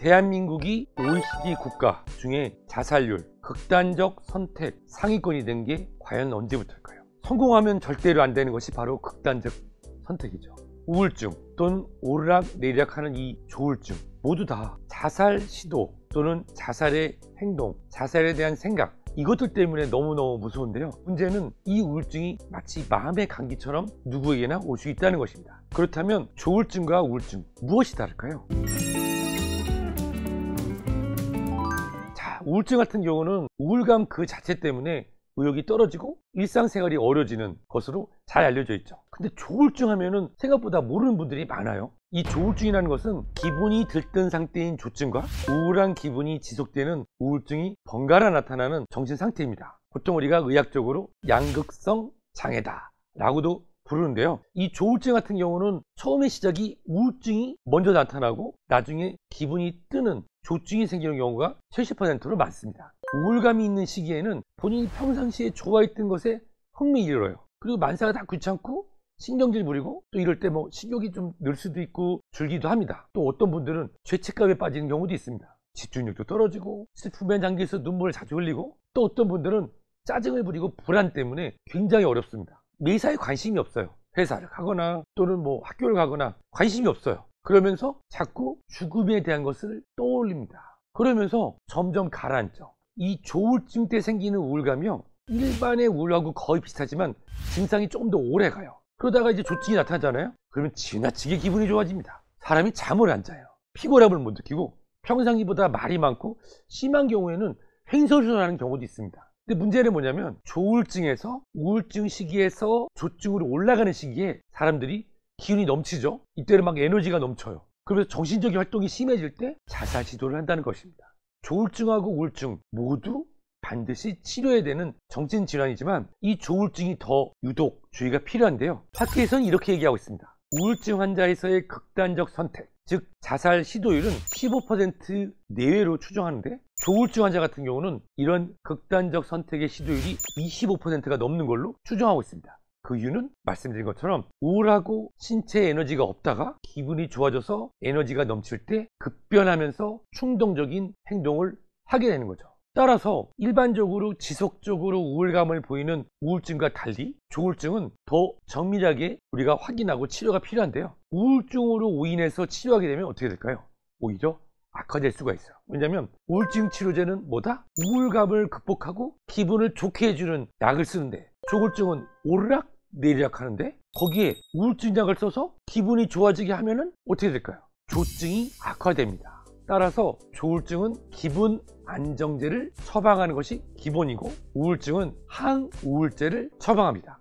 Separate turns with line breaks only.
대한민국이 OECD 국가 중에 자살률, 극단적 선택, 상위권이 된 게 과연 언제부터일까요? 성공하면 절대로 안 되는 것이 바로 극단적 선택이죠. 우울증 또는 오르락 내리락하는 이 조울증 모두 다 자살 시도 또는 자살의 행동, 자살에 대한 생각 이것들 때문에 너무너무 무서운데요. 문제는 이 우울증이 마치 마음의 감기처럼 누구에게나 올 수 있다는 것입니다. 그렇다면 조울증과 우울증 무엇이 다를까요? 우울증 같은 경우는 우울감 그 자체 때문에 의욕이 떨어지고 일상생활이 어려지는 것으로 잘 알려져 있죠 근데 조울증 하면은 생각보다 모르는 분들이 많아요 이 조울증이라는 것은 기분이 들뜬 상태인 조증과 우울한 기분이 지속되는 우울증이 번갈아 나타나는 정신 상태입니다 보통 우리가 의학적으로 양극성 장애다 라고도 부르는데요 이 조울증 같은 경우는 처음에 시작이 우울증이 먼저 나타나고 나중에 기분이 뜨는 조증이 생기는 경우가 70%로 많습니다. 우울감이 있는 시기에는 본인이 평상시에 좋아했던 것에 흥미 잃어요. 그리고 만사가 다 귀찮고 신경질 부리고 또 이럴 때 뭐 식욕이 좀 늘 수도 있고 줄기도 합니다. 또 어떤 분들은 죄책감에 빠지는 경우도 있습니다. 집중력도 떨어지고 슬픔장기에서 눈물을 자주 흘리고 또 어떤 분들은 짜증을 부리고 불안 때문에 굉장히 어렵습니다. 매사에 관심이 없어요. 회사를 가거나 또는 뭐 학교를 가거나 관심이 없어요. 그러면서 자꾸 죽음에 대한 것을 떠올립니다. 그러면서 점점 가라앉죠. 이 조울증 때 생기는 우울감이요. 일반의 우울하고 거의 비슷하지만 증상이 조금 더 오래 가요. 그러다가 이제 조증이 나타나잖아요. 그러면 지나치게 기분이 좋아집니다. 사람이 잠을 안 자요. 피곤함을 못 느끼고 평상시보다 말이 많고 심한 경우에는 횡설수설하는 경우도 있습니다. 근데 문제는 뭐냐면 조울증에서 우울증 시기에서 조증으로 올라가는 시기에 사람들이 기운이 넘치죠. 이때는 막 에너지가 넘쳐요. 그러면서 정신적인 활동이 심해질 때 자살 시도를 한다는 것입니다. 조울증하고 우울증 모두 반드시 치료해야 되는 정신질환이지만 이 조울증이 더 유독 주의가 필요한데요. 학회에서는 이렇게 얘기하고 있습니다. 우울증 환자에서의 극단적 선택, 즉 자살 시도율은 15% 내외로 추정하는데 조울증 환자 같은 경우는 이런 극단적 선택의 시도율이 25%가 넘는 걸로 추정하고 있습니다. 그 이유는 말씀드린 것처럼 우울하고 신체에 에너지가 없다가 기분이 좋아져서 에너지가 넘칠 때 급변하면서 충동적인 행동을 하게 되는 거죠. 따라서 일반적으로 지속적으로 우울감을 보이는 우울증과 달리 조울증은 더 정밀하게 우리가 확인하고 치료가 필요한데요. 우울증으로 오 인해서 치료하게 되면 어떻게 될까요? 오히려 악화될 수가 있어요. 왜냐하면 우울증 치료제는 뭐다? 우울감을 극복하고 기분을 좋게 해주는 약을 쓰는데 조울증은 오르락 내리락하는데 거기에 우울증 약을 써서 기분이 좋아지게 하면 어떻게 될까요? 조증이 악화됩니다. 따라서 조울증은 기분 안정제를 처방하는 것이 기본이고 우울증은 항우울제를 처방합니다.